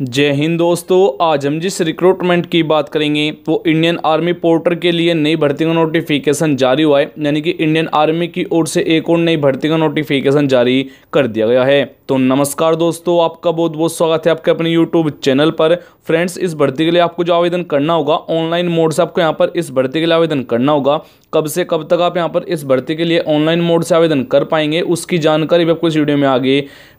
जय हिंद दोस्तों आज हम जिस रिक्रूटमेंट की बात करेंगे वो इंडियन आर्मी पोर्टर के लिए नई भर्ती का नोटिफिकेशन जारी हुआ है यानी कि इंडियन आर्मी की ओर से एक और नई भर्ती का नोटिफिकेशन जारी कर दिया गया है तो नमस्कार दोस्तों आपका बहुत बहुत स्वागत है आपके अपने यूट्यूब चैनल पर फ्रेंड्स इस भर्ती के लिए आपको जो आवेदन करना होगा ऑनलाइन मोड से आपको यहाँ पर इस भर्ती के लिए आवेदन करना होगा कब से कब तक आप यहाँ पर इस भर्ती के लिए ऑनलाइन मोड से आवेदन कर पाएंगे उसकी जानकारी भी आपको इस वीडियो में आगे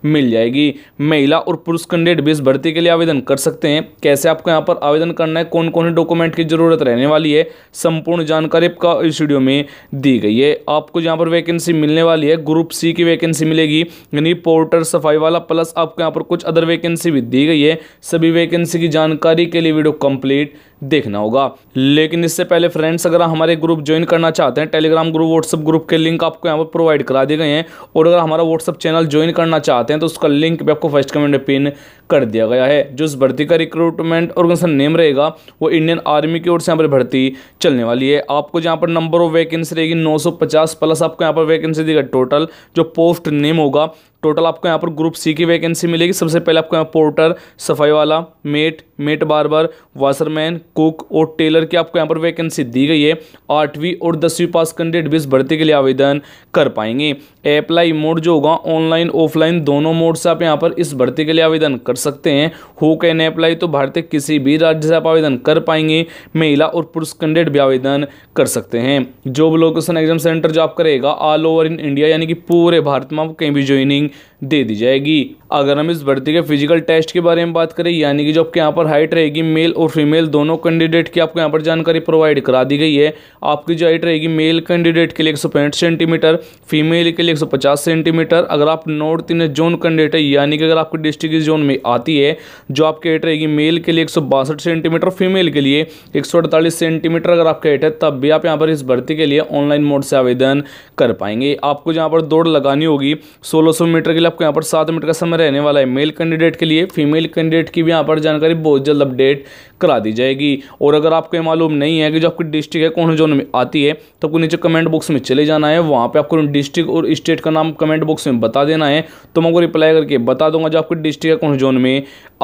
मिल जाएगी महिला और पुरुष कैंडिडेट भी इस भर्ती के लिए आवेदन कर सकते हैं कैसे आपको यहाँ पर आवेदन करना है कौन कौन डॉक्यूमेंट की जरूरत रहने वाली है संपूर्ण जानकारी आपका इस वीडियो में दी गई है आपको जहाँ पर वैकेंसी मिलने वाली है ग्रुप सी की वैकेंसी मिलेगी यानी पोर्टर सफाई वाला प्लस आपको यहाँ पर कुछ अदर वैकेंसी भी दी गई है सभी वैकेंसी की जानकारी के लिए वीडियो कंप्लीट देखना होगा लेकिन इससे पहले फ्रेंड्स अगर हमारे ग्रुप ज्वाइन करना चाहते हैं टेलीग्राम ग्रुप व्हाट्सअप ग्रुप के लिंक आपको यहाँ पर प्रोवाइड करा दिए गए हैं और अगर हमारा व्हाट्सअप चैनल ज्वाइन करना चाहते हैं तो उसका लिंक भी आपको फर्स्ट कमेंट पिन कर दिया गया है जो इस भर्ती का रिक्रूटमेंट ऑर्गेनाइजेशन नेम रहेगा वो इंडियन आर्मी की ओर से यहाँ पर भर्ती चलने वाली है आपको जहाँ पर नंबर ऑफ वैकेंसी रहेगी नौ प्लस आपको यहाँ पर वैकेंसी देगा टोटल जो पोस्ट नेम होगा टोटल आपको यहाँ पर ग्रुप सी की वैकेंसी मिलेगी सबसे पहले आपको यहाँ पोर्टर सफाई वाला mate mate barber washerman cook और टेलर की आपको यहाँ पर वैकेंसी दी गई है आठवीं और दसवीं पास कैंडिडेट भी इस भर्ती के लिए आवेदन कर पाएंगे अप्लाई मोड जो होगा ऑनलाइन ऑफलाइन दोनों मोड से आप यहाँ पर इस भर्ती के लिए आवेदन कर सकते हैं हो कैन अप्लाई तो भारतीय किसी भी राज्य से आप आवेदन कर पाएंगे महिला और पुरुष कैंडिडेट भी आवेदन कर सकते हैं जॉब लोकेशन एग्जाम सेंटर जो आप करेगा ऑल ओवर इन इंडिया यानी कि पूरे भारत में आप कहीं भी ज्वाइनिंग दे दी जाएगी अगर हम इस भर्ती के फिजिकल टेस्ट के बारे में बात करें यानी कि जो आपके यहाँ पर हाइट रहेगी मेल और फीमेल दोनों कैंडिडेट की आपको यहाँ पर जानकारी प्रोवाइड करा दी गई है आपकी जो हाइट रहेगी मेल कैंडिडेट के लिए एक सेंटीमीटर फीमेल के लिए एक सेंटीमीटर अगर आप नॉर्थ इन जोन कैंडिडेट है यानी कि अगर आपकी डिस्ट्रिक्ट इस जोन में आती है जो आपकी हाइट रहेगी मेल के लिए एक सेंटीमीटर फीमेल के लिए एक सेंटीमीटर अगर आपकी हाइट है तब भी आप यहाँ पर इस भर्ती के लिए ऑनलाइन मोड से आवेदन कर पाएंगे आपको जहाँ पर दौड़ लगानी होगी सोलह मीटर के आपको यहाँ पर सात मिनट का समय रहने वाला है मेल कैंडिडेट के लिए फीमेल कैंडिडेट की भी यहाँ पर जानकारी बहुत जल्द अपडेट करा दी जाएगी और अगर आपको ये मालूम नहीं है कि जो आपकी डिस्ट्रिक्ट है कौन जोन में आती है तो आपको नीचे कमेंट बॉक्स में चले जाना है वहाँ पर आपको डिस्ट्रिक्ट और स्टेट का नाम कमेंट बॉक्स में बता देना है तो मैं आपको रिप्लाई करके बता दूंगा जो आपकी डिस्ट्रिक्ट है कौन जोन में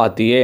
आती है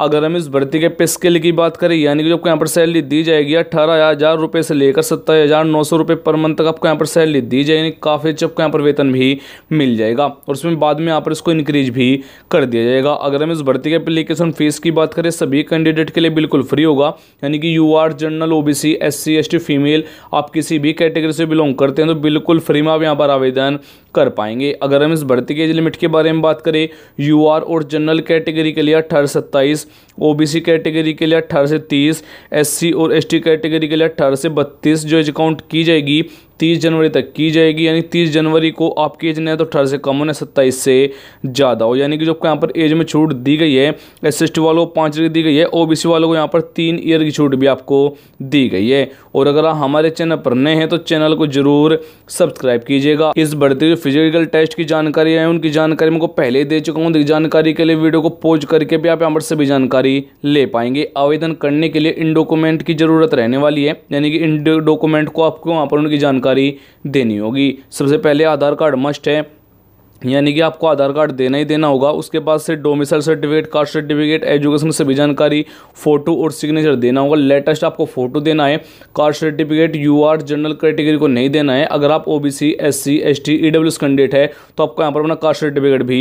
अगर हम इस भर्ती के पे स्केल की बात करें यानी कि जो आपको यहाँ पर सैलरी दी जाएगी अठारह हज़ार रुपये से लेकर सत्तर हज़ार नौ सौ रुपये पर मंथ तक आपको यहाँ पर सैलरी दी जाएगी काफ़ी अच्छा आपको यहाँ पर वेतन भी मिल जाएगा और उसमें बाद में यहाँ पर इसको इंक्रीज भी कर दिया जाएगा अगर हम इस भर्ती के अप्लीकेशन फीस की बात करें सभी कैंडिडेट के लिए बिल्कुल फ्री होगा यानी कि U R general O B C S C S T female आप किसी भी कैटेगरी से बिलोंग करते हैं तो बिल्कुल फ्री में आप यहाँ पर आवेदन कर पाएंगे अगर हम इस बढ़ती के एज लिमिट के बारे में बात करें यू और जनरल कैटेगरी के लिए अट्ठारह सत्ताईस ओ कैटेगरी के लिए अट्ठारह से तीस एस और एस कैटेगरी के लिए अट्ठारह से बत्तीस जो एज काउंट की जाएगी 30 जनवरी तक की जाएगी यानी 30 जनवरी को आपकी एज नहीं है तो अठारह से कम होने सत्ताईस से ज़्यादा हो यानी कि जो आपको यहाँ पर एज में छूट दी गई है एस एस वालों को पाँच ईयर दी गई है ओ वालों को यहाँ पर तीन ईयर की छूट भी आपको दी गई है और अगर आप हमारे चैनल पर नए हैं तो चैनल को जरूर सब्सक्राइब कीजिएगा इस बढ़ती हुई फिजिकल टेस्ट की जानकारी है उनकी जानकारी मैं पहले ही दे चुका हूँ जानकारी के लिए वीडियो को पोज करके भी आप यहाँ पर सभी जानकारी ले पाएंगे आवेदन करने के लिए इन डॉक्यूमेंट की ज़रूरत रहने वाली है यानी कि इन डॉक्यूमेंट को आपको वहाँ पर उनकी जानकारी जानकारी देनी होगी सबसे पहले आधार कार्ड मस्ट है यानी कि आपको आधार कार्ड देना ही देना होगा उसके बाद से domicile certificate caste certificate education से भी जानकारी फोटो और सिग्नेचर देना होगा लेटेस्ट आपको फोटो देना है caste certificate U R general category को नहीं देना है अगर आप O B C S C S T E W candidate है तो आपको यहाँ पर अपना कास्ट सर्टिफिकेट भी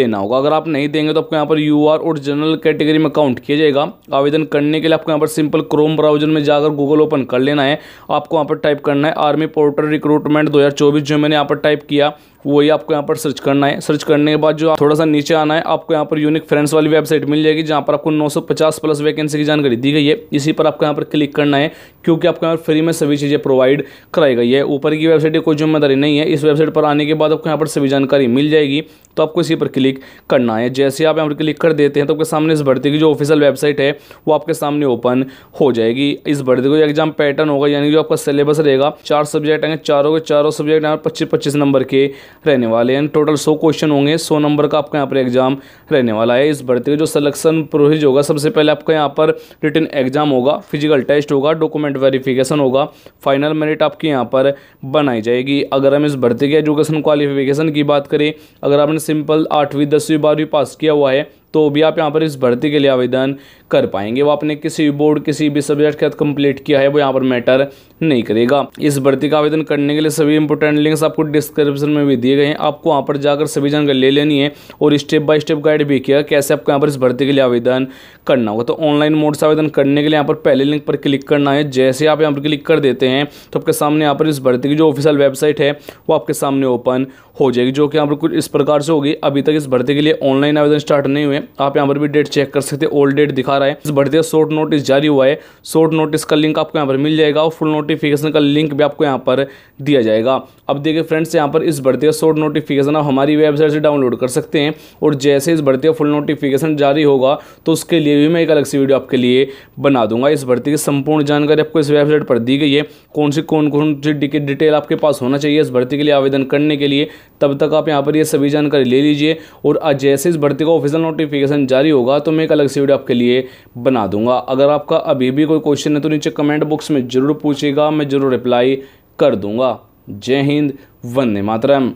देना होगा अगर आप नहीं देंगे तो आपको यहाँ पर यू आर और जनरल कैटेगरी में काउंट किया जाएगा आवेदन करने के लिए आपको यहाँ पर सिंपल क्रोम ब्राउजर में जाकर गूगल ओपन कर लेना है आपको यहाँ पर टाइप करना है आर्मी पोर्टल रिक्रूटमेंट दो जो मैंने यहाँ पर टाइप किया वही आपको यहाँ पर सर्च करना है सर्च करने के बाद जो आप थोड़ा सा नीचे आना है आपको यहाँ पर यूनिक फ्रेंड्स वाली वेबसाइट मिल जाएगी जहाँ पर आपको 950 प्लस वैकेंसी की जानकारी दी गई है इसी पर आपको यहाँ पर क्लिक करना है क्योंकि आपको यहाँ पर फ्री में सभी चीज़ें प्रोवाइड कराई गई है ऊपर की वेबसाइट की कोई जिम्मेदारी नहीं है इस वेबसाइट पर आने के बाद आपको यहाँ पर सभी जानकारी मिल जाएगी तो आपको इसी पर क्लिक करना है जैसे आप यहाँ पर क्लिक कर देते हैं तो आपके सामने इस भर्ती की जो ऑफिशियल वेबसाइट है वो आपके सामने ओपन हो जाएगी इस भर्ती को एग्जाम पैटर्न होगा यानी जो आपका सिलेबस रहेगा चार सब्जेक्ट आएंगे चारों के चारों सब्जेक्ट यहाँ पर पच्चीस पच्चीस नंबर के रहने वाले हैं टोटल सौ क्वेश्चन होंगे सौ नंबर का आपका यहाँ पर एग्जाम रहने वाला है इस भर्ती का जो सलेक्शन प्रोसेज होगा सबसे पहले आपका यहाँ पर रिटर्न एग्जाम होगा फिजिकल टेस्ट होगा डॉक्यूमेंट वेरिफिकेशन होगा फाइनल मेरिट आपकी यहाँ पर बनाई जाएगी अगर हम इस भर्ती के एजुकेशन क्वालिफिकेशन की बात करें अगर आपने सिंपल आठवीं दसवीं बारहवीं पास किया हुआ है तो भी आप यहाँ पर इस भर्ती के लिए आवेदन कर पाएंगे वो आपने किसी भी बोर्ड किसी भी सब्जेक्ट के साथ कंप्लीट किया है वो यहाँ पर मैटर नहीं करेगा इस भर्ती का आवेदन करने के लिए सभी इंपोर्टेंट लिंक्स आपको डिस्क्रिप्शन में भी दिए गए हैं आपको वहाँ पर जाकर सभी जानकारी ले लेनी है और स्टेप बाय स्टेप गाइड भी किया कैसे आपको यहाँ पर इस भर्ती के लिए आवेदन करना होगा तो ऑनलाइन मोड से आवेदन करने के लिए यहाँ पर पहले लिंक पर क्लिक करना है जैसे आप यहाँ पर क्लिक कर देते हैं तो आपके सामने यहाँ पर इस भर्ती की जो ऑफिशियल वेबसाइट है वो आपके सामने ओपन हो जाएगी जो कि यहाँ पर कुछ इस प्रकार से होगी अभी तक इस भर्ती के लिए ऑनलाइन आवेदन स्टार्ट नहीं हुए आप यहाँ पर भी डेट चेक कर सकते ओल्ड डेट दिखा रहा रहा है बढ़ते शॉर्ट नोटिस जारी हुआ है शॉर्ट नोटिस का लिंक आपको यहाँ पर मिल जाएगा और फुल नोटिफिकेशन का लिंक भी आपको यहाँ पर दिया जाएगा अब देखिए फ्रेंड्स यहाँ पर इस बढ़ते शॉर्ट नोटिफिकेशन आप हमारी वेबसाइट से डाउनलोड कर सकते हैं और जैसे इस बढ़ते फुल नोटिफिकेशन जारी होगा तो उसके लिए भी मैं एक अलग सी वीडियो आपके लिए बना दूंगा इस भर्ती की संपूर्ण जानकारी आपको इस वेबसाइट पर दी गई है कौन सी कौन कौन सी डिटेल आपके पास होना चाहिए इस भर्ती के लिए आवेदन करने के लिए तब तक आप यहाँ पर ये सभी जानकारी ले लीजिए और जैसे इस भर्ती का ऑफिशियल नोटिफिकेशन जारी होगा तो मैं एक अलग सी वीडियो आपके लिए बना दूंगा अगर आपका अभी भी कोई क्वेश्चन है तो नीचे कमेंट बॉक्स में ज़रूर पूछेगा मैं ज़रूर रिप्लाई कर दूंगा जय हिंद वंदे मातरम